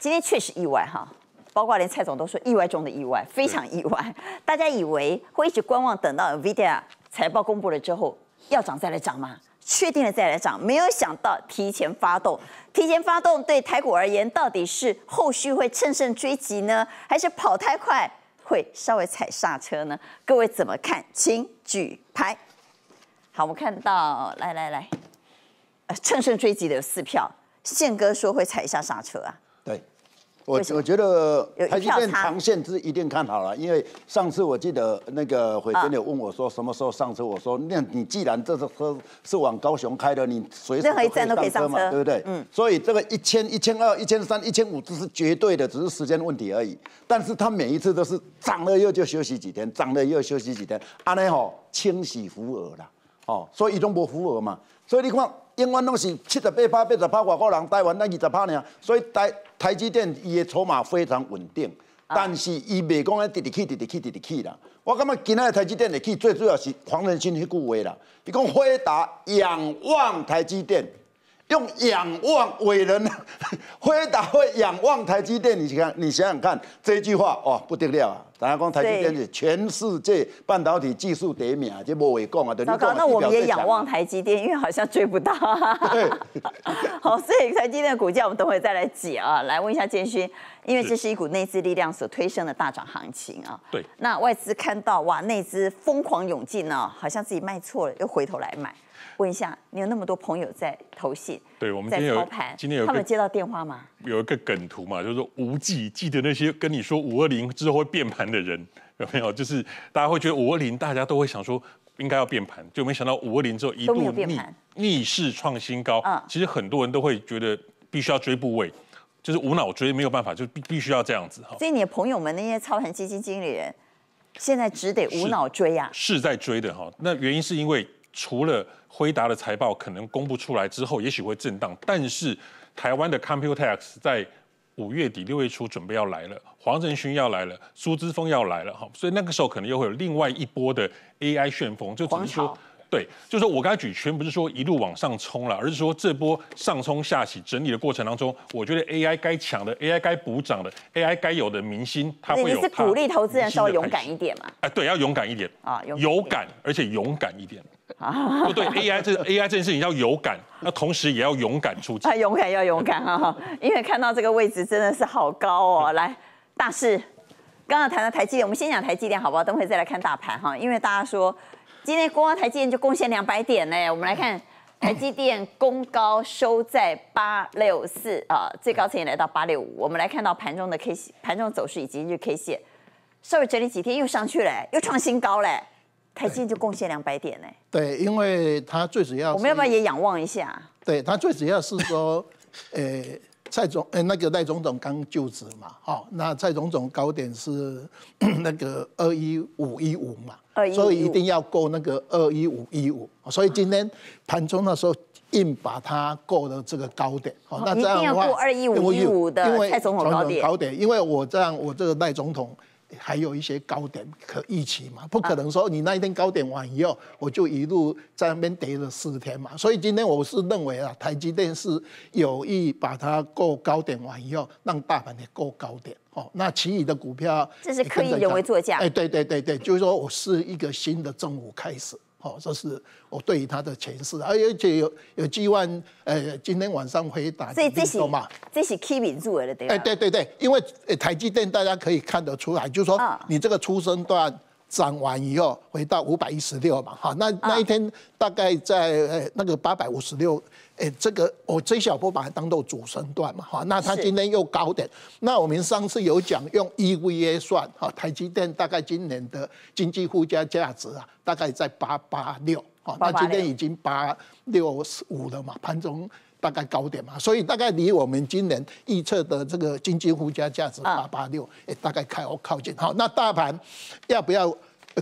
今天确实意外哈，包括连蔡总都说意外中的意外，非常意外。大家以为会一直观望，等到 Nvidia 财报公布了之后要涨再来涨吗？确定了再来涨，没有想到提前发动。提前发动对台股而言，到底是后续会乘胜追击呢，还是跑太快会稍微踩刹车呢？各位怎么看？请举牌。好，我们看到，来来来，呃，趁胜追击的有四票，宪哥说会踩一下刹车啊。我我觉得台积电长线是一定看好了，因为上次我记得那个回朋有问我说什么时候上车，我说那你既然这车是往高雄开的，你随时都可以上车，对不对？嗯。所以这个一千、一千二、一千三、一千五，这是绝对的，只是时间问题而已。但是他每一次都是涨了又就休息几天，涨了又休息几天，啊内吼清洗福尔啦，哦，所以李中博福额嘛，所以你看。永远拢是七十八趴、八十趴外国人带完，咱二十趴尔，所以台台积电伊的筹码非常稳定。但是，伊未讲安直直去、直直去、直直去啦。我感觉今下台积电的去，最主要是黄仁勋迄句话啦。伊讲回答仰望台积电，用仰望伟人。回 答会仰望台积电，你看，你想想看，这句话哇，不得了啊！大家讲台积电是全世界半导体技术第一名，这无会讲啊，等不那我们也仰望台积电，因为好像追不到。对，好，所以台积电股价我们等会再来解啊，来问一下建勋。因为这是一股内资力量所推升的大涨行情啊。对。那外资看到哇，内资疯狂涌进哦，好像自己卖错了，又回头来买。问一下，你有那么多朋友在投信？对，我们今天有今天有他们接到电话吗？有一个梗图嘛，就是说无忌，记得那些跟你说五二零之后会变盘的人 有没有？就是大家会觉得五二零，大家都会想说应该要变盘，就没想到五二零之后一度逆逆市创新高。啊。其实很多人都会觉得必须要追部位。就是无脑追，没有办法，就必必须要这样子哈。所以你的朋友们那些操盘基金经理人，现在只得无脑追呀。是在追的哈。那原因是因为除了辉达的财报可能公布出来之后，也许会震荡，但是台湾的 Computex 在五月底六月初准备要来了，黄仁勋要来了，苏之峰要来了哈，所以那个时候可能又会有另外一波的 AI 旋风，就只是说。对，就是说我刚才举全不是说一路往上冲了，而是说这波上冲下起整理的过程当中，我觉得 AI 该抢的，AI 该补涨的，AI 该有的明星，它会有它。是鼓励投资人稍微勇敢一点嘛？哎，对，要勇敢一点啊，有感而且勇敢一点。啊，不对，AI 这 AI 这件事情要有感，那同时也要勇敢出 击。他勇敢要勇敢啊，因为看到这个位置真的是好高哦。来，大事，刚刚谈到台积电，我们先讲台积电好不好？等会再来看大盘哈，因为大家说。今天光台积电就贡献两百点呢。我们来看 台积电高收在八六四啊，最高曾经来到八六五。我们来看到盘中的 K 线，盘中走势以及日 K 线，稍微整理几天又上去了，又创新高了。台积就贡献两百点呢。对，因为它最主要我们要不要也仰望一下？对，它最主要是说，呃。蔡总，哎，那个赖总统刚就职嘛，好，那蔡总统高点是 那个二一五一五嘛，所以一定要过那个二一五一五，所以今天盘中的时候硬把它过了这个高点，好，那这样的话，一二一五一五的蔡总统高点，高点，因为我这样，我这个赖总统。还有一些高点可预期嘛？不可能说你那一天高点完以后，我就一路在那边跌了四天嘛。所以今天我是认为啊，台积电是有意把它过高点完以后，让大盘也过高点。哦，那其余的股票这是刻意人为作假。哎，对对对对，就是说我是一个新的正午开始。好，这是我对于他的诠释，而而且有有计划，呃，今天晚上回会这运动嘛？这是 Kimi 做的对。哎，对对对，因为台积电大家可以看得出来，就是说你这个出生段涨完以后回到五百一十六嘛，哈，那那一天大概在那个八百五十六。哎，这个我最小波把它当做主升段嘛，哈，那它今天又高点，那我们上次有讲用 EVA 算，哈，台积电大概今年的经济附加价值啊，大概在八八六，哈，那今天已经八六五了嘛，盘中大概高点嘛，所以大概离我们今年预测的这个经济附加价值八八六，哎，大概开 O 靠近，好，那大盘要不要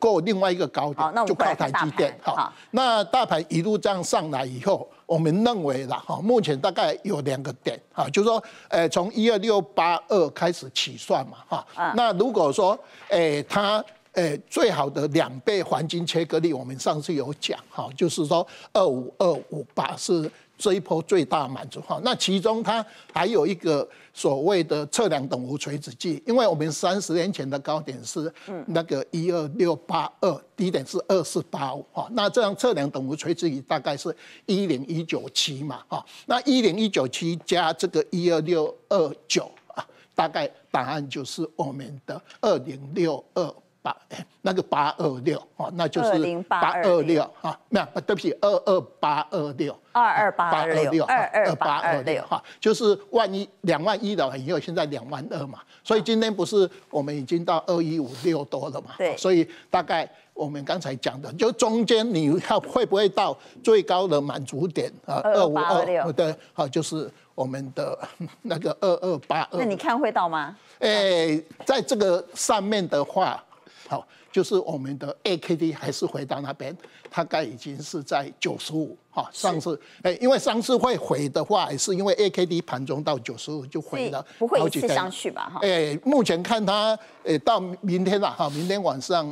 过另外一个高点？就靠台积电。好，那大盘一路这样上来以后。我们认为啦，哈，目前大概有两个点，哈，就是说，呃，从一二六八二开始起算嘛，哈，那如果说，诶，它，诶，最好的两倍黄金切割率，我们上次有讲，哈，就是说，二五二五八是。一波最大满足哈，那其中它还有一个所谓的测量等幅垂直距，因为我们三十年前的高点是那个一二六八二，低点是二四八五哈，那这样测量等幅垂直仪大概是一零一九七嘛哈，那一零一九七加这个一二六二九啊，大概答案就是我们的二零六二。八，那个八二六，哦，那就是八二六啊，没有，对不起，二二八二六，二二八二六，二二八二六，哈，就是万一两万一的，因为现在两万二嘛，所以今天不是我们已经到二一五六多了嘛？对。所以大概我们刚才讲的，就中间你要会不会到最高的满足点啊？二五二，六，对，好，就是我们的 那个二二八二。那你看会到吗？哎，在这个上面的话。好，就是我们的 A K D 还是回到那边，大概已经是在九十五。哈，上次，哎，因为上次会回的话，也是因为 A K D 盘中到九十五就回了，不会一次相去吧？哈，哎，目前看它，哎，到明天了，哈，明天晚上，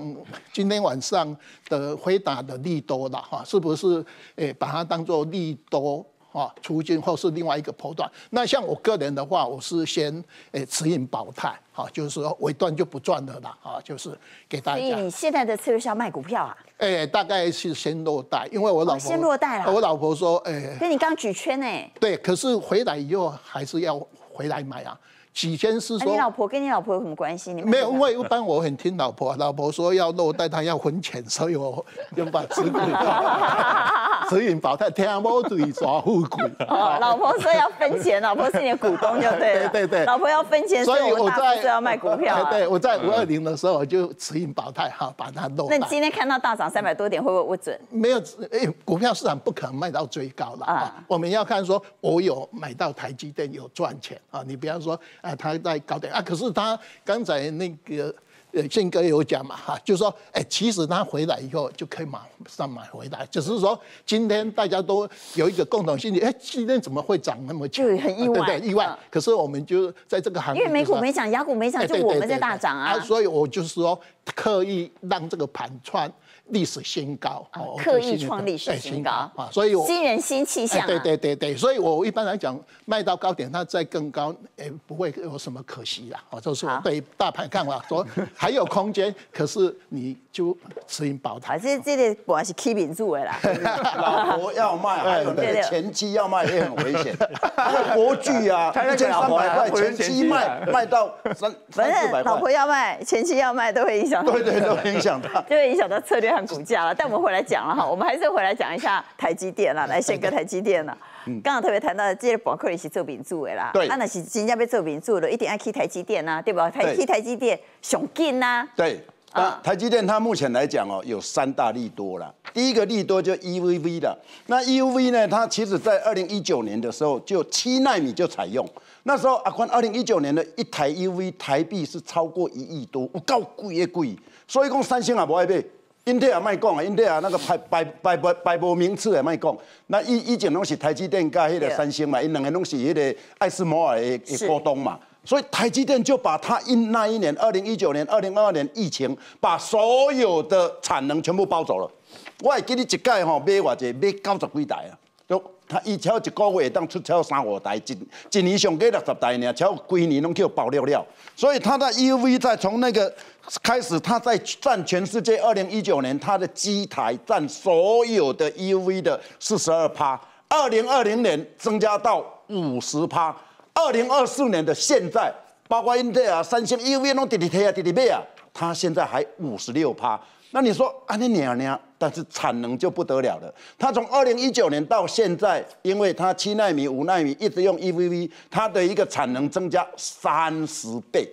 今天晚上的回答的利多了，哈，是不是？哎，把它当做利多。啊，出金后是另外一个波段。那像我个人的话，我是先诶止盈保态，啊，就是尾段就不赚了了啊，就是给大家。所以你现在的策略是要卖股票啊？诶，大概是先落袋，因为我老婆先落袋了。我老婆说，哎，跟你刚举圈呢？对，可是回来以后还是要回来买啊。举千是说。你老婆跟你老婆有什么关系？没有，因为一般我很听老婆，老婆说要落袋，她要分钱，所以我就把止。持盈保泰，天安博注抓护股。哦，老婆说要分钱，老婆是你的股东就对了。对对对，老婆要分钱，所以我那时候要卖股票。对，我在五二零的时候我就持盈保泰哈，把它弄。那你今天看到大涨三百多点，会不会不准？没有，哎，股票市场不可能卖到最高了啊！我们要看说，我有买到台积电有赚钱啊。你比方说，啊，他在高点啊，可是他刚才那个。呃，信哥有讲嘛，哈，就是说，哎，其实他回来以后就可以马上买回来，只是说今天大家都有一个共同心理，哎，今天怎么会涨那么？久？对，很意外，意外。可是我们就在这个行，业，因为美股没涨，雅股没涨，就我们在大涨啊。所以，我就是说，刻意让这个盘串。历史新高，哦、刻意创历史新高啊！所以新人新气强。对对对对，所以我一般来讲，卖到高点，它再更高，哎，不会有什么可惜啦。哦，就是对大盘看法说 还有空间，可是你就只能保它。这这个我还是 keep 住的啦。老婆要卖，还有那个前妻要卖也很危险。因 为国剧啊，一千三百块前期卖，卖到三三四百块。老婆要卖，前期要卖都会影响。对对，都会影响到，就会影响到策略。股价了，但我们回来讲了哈，我们还是回来讲一下台积电啦。来先割台积电了。嗯，刚刚特别谈到，这些博客里是做民宿的啦。对，啊那是人家坡做民宿的，一定要去台积电啊，对吧？台去台积电上紧呐。对，啊，台积电它目前来讲哦，有三大利多了。第一个利多就 EUV 的，那 EUV 呢，它其实在二零一九年的时候就七纳米就采用，那时候啊，宽二零一九年的一台 EUV 台币是超过一亿多，我告贵也贵，所以讲三星啊不爱被英特尔卖讲啊，英特尔那个排排排排排无名次也卖讲，那以以前拢是台积电加迄个三星嘛，因两个拢是迄个爱思摩尔的股东嘛，所以台积电就把它因那一年二零一九年、二零二二年疫情，把所有的产能全部包走了。我会记你一届吼买偌一买九十几台啊。都他一超一个月当出超三五台，一一年上过六十台呢，超规年拢叫爆料了。所以他的 EUV 在从那个开始，他在占全世界。二零一九年，他的机台占所有的 EUV 的四十二趴，二零二零年增加到五十趴，二零二四年的现在，包括英特尔、三星 EUV 拢滴滴跌啊滴滴跌啊，他现在还五十六趴。那你说，啊那娘娘？但是产能就不得了了，它从二零一九年到现在，因为它七纳米、五纳米一直用 e v v 它的一个产能增加三十倍。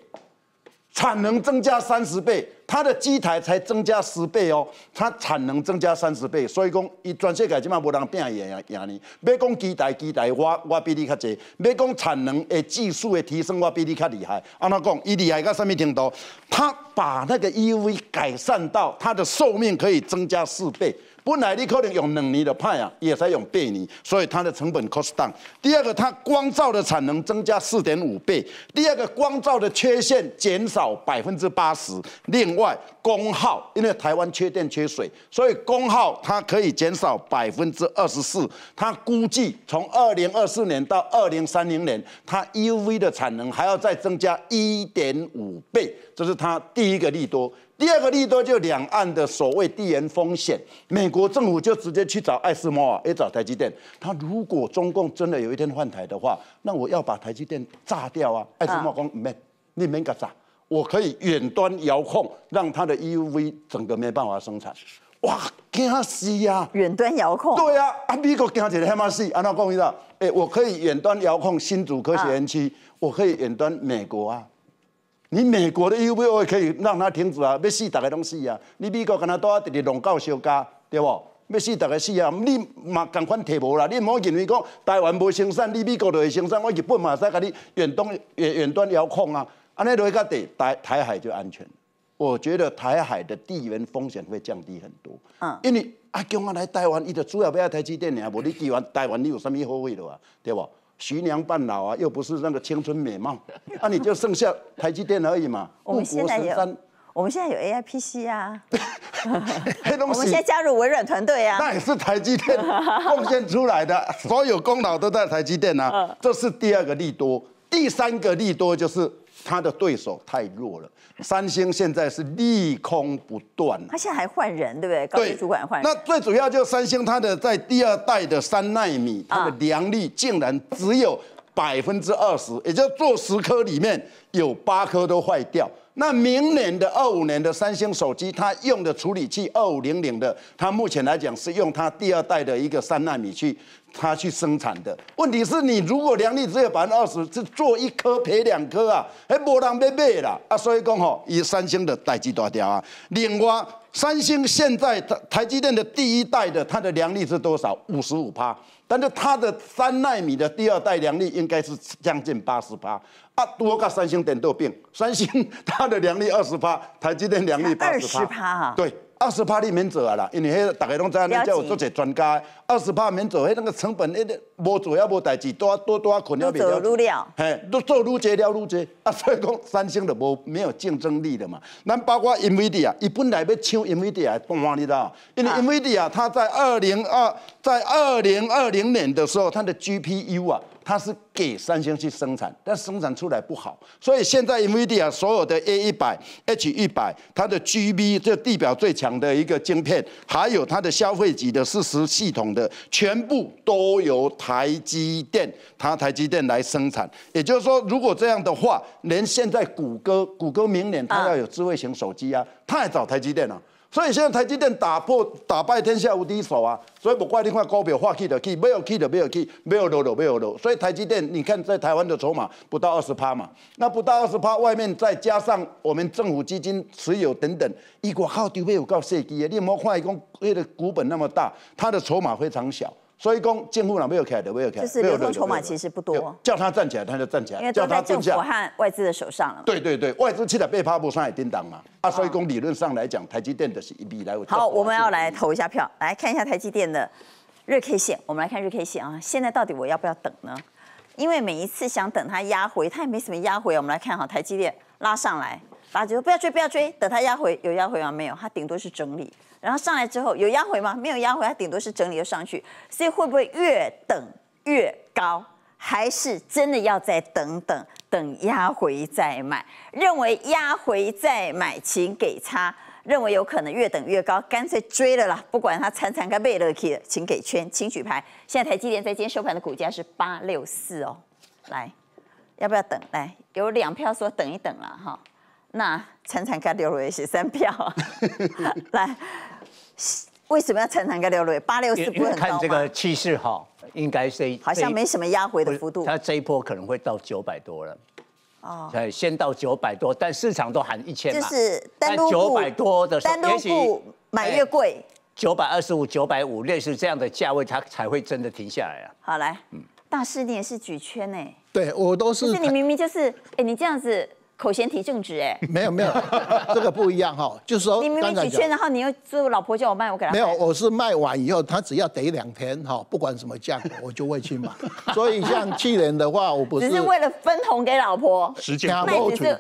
产能增加三十倍，它的机台才增加十倍哦。它产能增加三十倍，所以讲以转线改，起码无当拼硬赢你。要讲机台机台，我我比你较济；要讲产能的技术的提升，我比你较厉害。安哪讲，伊厉害到什么程度？他把那个 EUV 改善到，它的寿命可以增加四倍。不，耐力可能用两年的派啊，也才用半年，所以它的成本 cost down。第二个，它光照的产能增加四点五倍，第二个光照的缺陷减少百分之八十，另外功耗，因为台湾缺电缺水，所以功耗它可以减少百分之二十四。它估计从二零二四年到二零三零年，它 u v 的产能还要再增加一点五倍，这是它第一个利多。第二个利多就两岸的所谓地缘风险，美国政府就直接去找艾斯摩尔，也找台积电。他如果中共真的有一天换台的话，那我要把台积电炸掉啊！艾斯摩讲没，你没敢炸，我可以远端遥控，让他的 EUV 整个没办法生产。哇，惊死呀！远端遥控。对呀，啊美国惊得他妈死，娜后讲一下，哎，我可以远端遥控新竹科学园区，我可以远端美国啊。你美国的 u v o 可以让它停止啊？要死，大家拢死啊！你美国跟他多啊，直直弄搞相加，对不？要死，大家死啊！你嘛赶快提无啦！你莫认为讲台湾没生产，你美国就会生产，我日本嘛使甲你远东远远端遥控啊！安尼会甲地台台海就安全。我觉得台海的地缘风险会降低很多。嗯，因为啊，叫啊来台湾，你就主要不要台积电啊，无你台湾台湾你有什么好位的啊？对不？徐娘半老啊，又不是那个青春美貌，啊，你就剩下台积电而已嘛。我们现在有，我们现在有 AIPC 啊。黑 东西。我们先加入微软团队啊。那也是台积电 贡献出来的，所有功劳都在台积电啊。这是第二个利多，第三个利多就是。他的对手太弱了，三星现在是利空不断。他现在还换人，对不对？高级主管换人。那最主要就三星，它的在第二代的三纳米，它的良率竟然只有百分之二十，也就做十颗里面有八颗都坏掉。那明年的二五年的三星手机，它用的处理器二五零零的，它目前来讲是用它第二代的一个三纳米去。他去生产的，问题是你如果良率只有百分之二十，是做一颗赔两颗啊，哎，波人被灭啦啊！所以讲吼，以三星的代际大调啊。另外，三星现在台台积电的第一代的它的良率是多少？五十五趴，但是它的三纳米的第二代良率应该是将近八十趴。啊。多个三星点都病，三星它的良率二十趴，台积电良率八十趴，哈，对。二十帕你免做啊啦，因为迄大家拢知影，你叫有做一专家。二十帕免做，迄个成本一无做也无代志，多多多捆困难不了。嘿，愈做愈多了，愈做啊，所以讲三星就无没有竞争力的嘛。咱包括英伟啊，伊本来要抢英伟达，啊，不慌，你知道？因为英伟啊，他在二零二在二零二零年的时候，他的 GPU 啊。它是给三星去生产，但生产出来不好，所以现在 Nvidia 所有的 A 一百、H 一百，它的 g b 这地表最强的一个晶片，还有它的消费级的事实系统的，全部都由台积电，它台积电来生产。也就是说，如果这样的话，连现在谷歌，谷歌明年它要有智慧型手机啊，它也找台积电啊。所以现在台积电打破打败天下无敌手啊！所以不怪你看高标化起的起，没有起的没有起，没有落就没有落。所以台积电，你看在台湾的筹码不到二十趴嘛，那不到二十趴，外面再加上我们政府基金持有等等，一股好丢没有够刺激的，那么化工业的股本那么大，它的筹码非常小。所以公政府那边有开的，没有开，就是流动筹码其实不多，叫他站起来他就站起来，因为都在政府和外资的手上了。对对对，外资现在被趴不上海叮当嘛。啊，所以公理论上来讲，台积电的是一笔来回。好，我们要来投一下票，来看一下台积电的日 K 线。我们来看日 K 线啊，现在到底我要不要等呢？因为每一次想等它压回，它也没什么压回。我们来看哈，台积电拉上来。八九，说不要追，不要追，等它压回有压回吗？没有？它顶多是整理，然后上来之后有压回吗？没有压回，它顶多是整理又上去。所以会不会越等越高？还是真的要再等等等压回再买？认为压回再买，请给差；认为有可能越等越高，干脆追了啦，不管它惨惨跟背勒 u c y 请给圈，请举牌。现在台积电在今天收盘的股价是八六四哦，来，要不要等？来，有两票说等一等了哈。那陈陈哥六位十三票，来，为什么要陈陈哥六位八六是不能动？看这个趋势哈，应该是好像没什么压回的幅度。它这一波可能会到九百多了哦。对，先到九百多，但市场都喊一千。就是单多的单都布买越贵，九百二十五、九百五，类似这样的价位，它才会真的停下来啊。好来，嗯，大师你也是举圈哎。对，我都是。可是你明明就是哎，你这样子。口嫌体正直哎，没有没有，这个不一样哈，就是说 你明明几圈，然后你又这老婆叫我卖，我给他没有，我是卖完以后，他只要得两天哈，不管什么价格，我就会去买。所以像去年的话，我不是只是为了分红给老婆，时间卖只是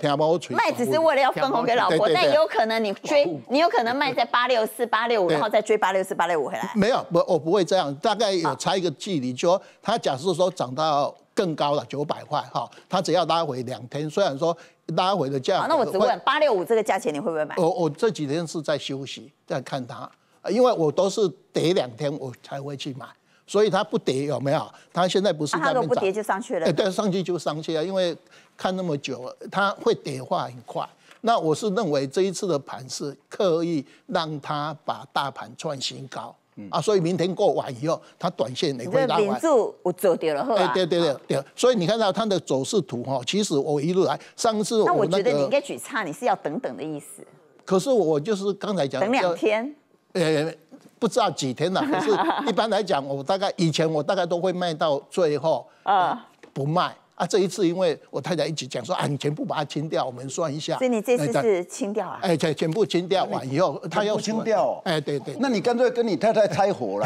卖只是为了要分红给老婆，但也有可能你追，你有可能卖在八六四八六五，然后再追八六四八六五回来。没有不，我不会这样，大概有差一个距离，就他假设说涨到更高了九百块哈，他只要拉回两天，虽然说。拉回的价，那我只问八六五这个价钱你会不会买？我我这几天是在休息，在看它，啊，因为我都是跌两天我才会去买，所以它不跌有没有？它现在不是在不跌就上去了？对，上去就上去啊，因为看那么久，它会跌化很快。那我是认为这一次的盘是刻意让它把大盘创新高。啊，所以明天过完以后，它短线你会拉完。我住，我做掉了。哎，对对对对，所以你看到它的走势图哈，其实我一路来，上次我那那我觉得你应该举差，你是要等等的意思。可是我就是刚才讲等两天，呃，不知道几天了。可是一般来讲，我大概以前我大概都会卖到最后啊，不卖。啊，这一次因为我太太一直讲说，啊，你全部把它清掉，我们算一下。所以你这次是清掉啊？哎，全全部清掉完以后，他要清掉哦。哎，对对。那你干脆跟你太太拆伙了。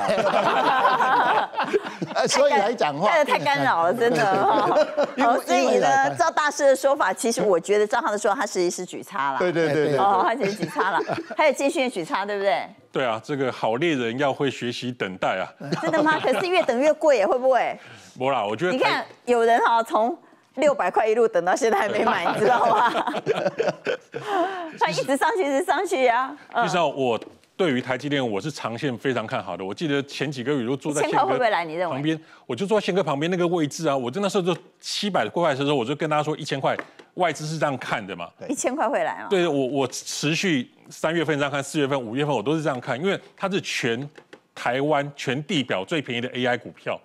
哎，所以来讲话太太太干扰了，真的。所以呢，照大师的说法，其实我觉得账浩的说法，他是一是举差了。对对对对。哦，他一实举差了，还有进训练举差，对不对？对啊，这个好猎人要会学习等待啊。真的吗？可是越等越贵会不会？不啦，我觉得。你看有人哈，从六百块一路等到现在没买，你知道吗？它 一直上去，一直上去呀。你知道我对于台积电我是长线非常看好的。我记得前几个月，如果坐在仙哥旁边，我就坐在仙哥旁边那个位置啊，我真的是就七百的过快的时候，我就跟大家说一千块。外资是这样看的嘛？一千块会来吗？对，我我持续三月份这样看，四月份、五月份我都是这样看，因为它是全台湾全地表最便宜的 AI 股票。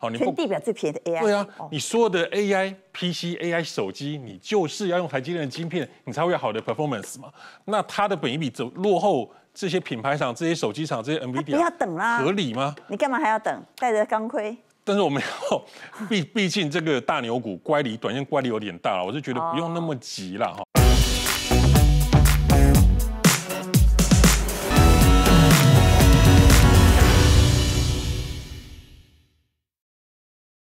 好，你全地表最便宜的 AI。对啊，你有的 AI PC AI 手机，你就是要用台积电的晶片，你才会好的 performance 嘛？那它的本益比走落后这些品牌厂、这些手机厂、这些 NVIDIA，不要等啦，合理吗？你干嘛还要等？戴着钢盔。但是我们要 毕毕竟这个大牛股乖离短线乖离有点大了，我就觉得不用那么急了哈。